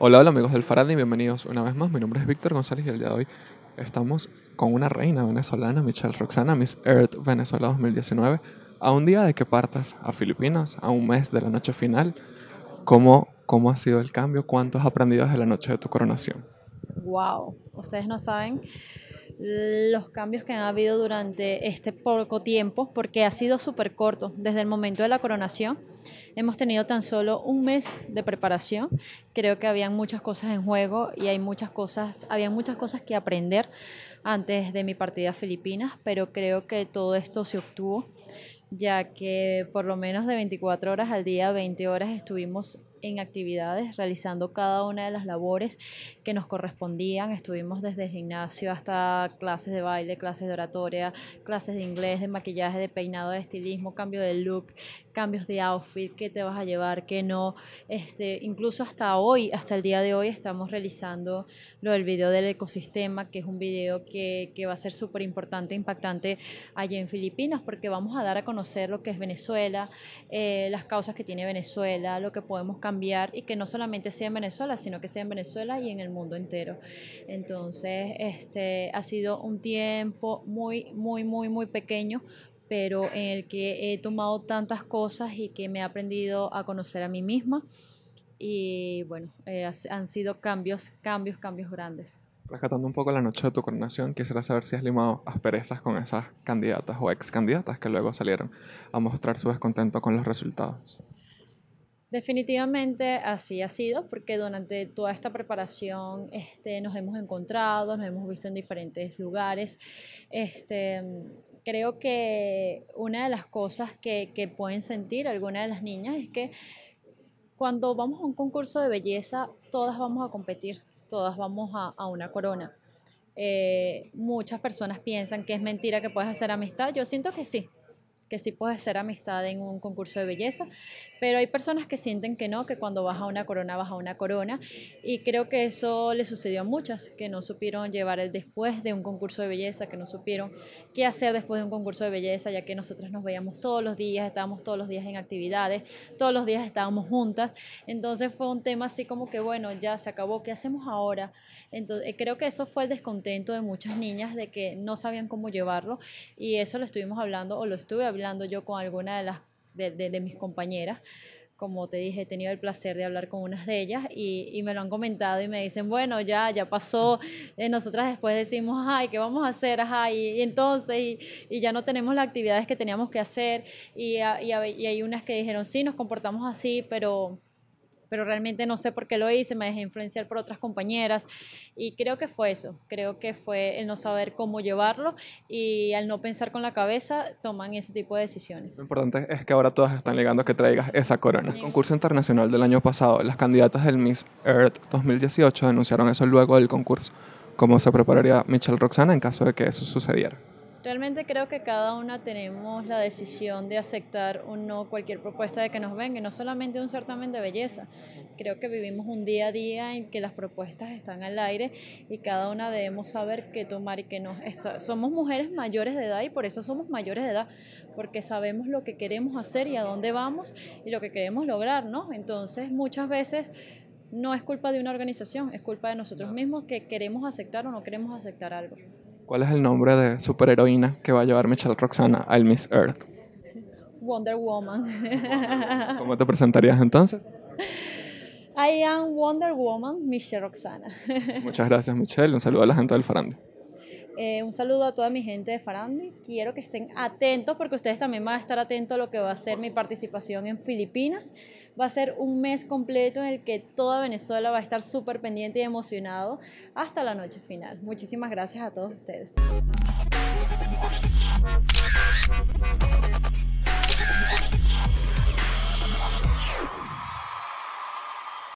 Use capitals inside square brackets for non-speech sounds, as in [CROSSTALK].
Hola, hola amigos del Faraday, bienvenidos una vez más. Mi nombre es Víctor González y el día de hoy estamos con una reina venezolana, Michelle Roxana, Miss Earth Venezuela 2019, a un día de que partas a Filipinas, a un mes de la noche final. ¿Cómo, cómo ha sido el cambio? ¿Cuánto has aprendido desde la noche de tu coronación? Wow, ustedes no saben los cambios que han habido durante este poco tiempo, porque ha sido súper corto. Desde el momento de la coronación hemos tenido tan solo un mes de preparación. Creo que habían muchas cosas en juego y hay muchas cosas, habían muchas cosas que aprender antes de mi partida a Filipinas, pero creo que todo esto se obtuvo ya que por lo menos de 24 horas al día, 20 horas estuvimos en actividades, realizando cada una de las labores que nos correspondían. Estuvimos desde el gimnasio hasta clases de baile, clases de oratoria, clases de inglés, de maquillaje, de peinado, de estilismo, cambio de look, cambios de outfit, qué te vas a llevar, qué no. Este, incluso hasta hoy, hasta el día de hoy, estamos realizando lo del video del ecosistema, que es un video que, que va a ser súper importante, impactante allá en Filipinas, porque vamos a dar a conocer lo que es Venezuela, eh, las causas que tiene Venezuela, lo que podemos cambiar y que no solamente sea en Venezuela, sino que sea en Venezuela y en el mundo entero. Entonces, este ha sido un tiempo muy, muy, muy, muy pequeño, pero en el que he tomado tantas cosas y que me he aprendido a conocer a mí misma. Y bueno, eh, han sido cambios, cambios, cambios grandes. Rescatando un poco la noche de tu coronación, quisiera saber si has limado asperezas con esas candidatas o ex candidatas que luego salieron a mostrar su descontento con los resultados. Definitivamente así ha sido, porque durante toda esta preparación este, nos hemos encontrado, nos hemos visto en diferentes lugares. Este, creo que una de las cosas que, pueden sentir algunas de las niñas es que cuando vamos a un concurso de belleza, todas vamos a competir, todas vamos a, una corona. Eh, muchas personas piensan que es mentira que puedes hacer amistad. Yo siento que sí, que sí puede ser amistad en un concurso de belleza, pero hay personas que sienten que no, que cuando baja una corona, baja una corona, y creo que eso le sucedió a muchas, que no supieron llevar el después de un concurso de belleza, que no supieron qué hacer después de un concurso de belleza, ya que nosotras nos veíamos todos los días, estábamos todos los días en actividades, todos los días estábamos juntas, entonces fue un tema así como que, bueno, ya se acabó, ¿qué hacemos ahora? Entonces, eh, creo que eso fue el descontento de muchas niñas de que no sabían cómo llevarlo, y eso lo estuvimos hablando o lo estuve hablando hablando yo con alguna de, las, de, mis compañeras. Como te dije, he tenido el placer de hablar con unas de ellas y, me lo han comentado y me dicen, bueno, ya, ya pasó. Eh, nosotras después decimos, ay, ¿qué vamos a hacer? Ajá, y, entonces, y, ya no tenemos las actividades que teníamos que hacer. Y, y hay unas que dijeron, sí, nos comportamos así, pero pero realmente no sé por qué lo hice, me dejé influenciar por otras compañeras y creo que fue eso, creo que fue el no saber cómo llevarlo y al no pensar con la cabeza toman ese tipo de decisiones. Lo importante es que ahora todas están ligando que traigas esa corona. El concurso internacional del año pasado, las candidatas del Miss Earth 2018 denunciaron eso luego del concurso. ¿Cómo se prepararía Michelle Roxana en caso de que eso sucediera? Realmente creo que cada una tenemos la decisión de aceptar o no cualquier propuesta de que nos venga, no solamente un certamen de belleza. Creo que vivimos un día a día en que las propuestas están al aire y cada una debemos saber qué tomar y qué no. Somos mujeres mayores de edad y por eso somos mayores de edad, porque sabemos lo que queremos hacer y a dónde vamos y lo que queremos lograr, ¿no? Entonces, muchas veces no es culpa de una organización, es culpa de nosotros mismos que queremos aceptar o no queremos aceptar algo. ¿Cuál es el nombre de superheroína que va a llevar Michelle Roxana al Miss Earth? Wonder Woman. [LAUGHS] ¿Cómo te presentarías entonces? I am Wonder Woman, Michelle Roxana. [LAUGHS] Muchas gracias, Michelle. Un saludo a la gente del Farando. Eh, un saludo a toda mi gente de Farandi. Quiero que estén atentos porque ustedes también van a estar atentos a lo que va a ser mi participación en Filipinas. Va a ser un mes completo en el que toda Venezuela va a estar súper pendiente y emocionado hasta la noche final. Muchísimas gracias a todos ustedes.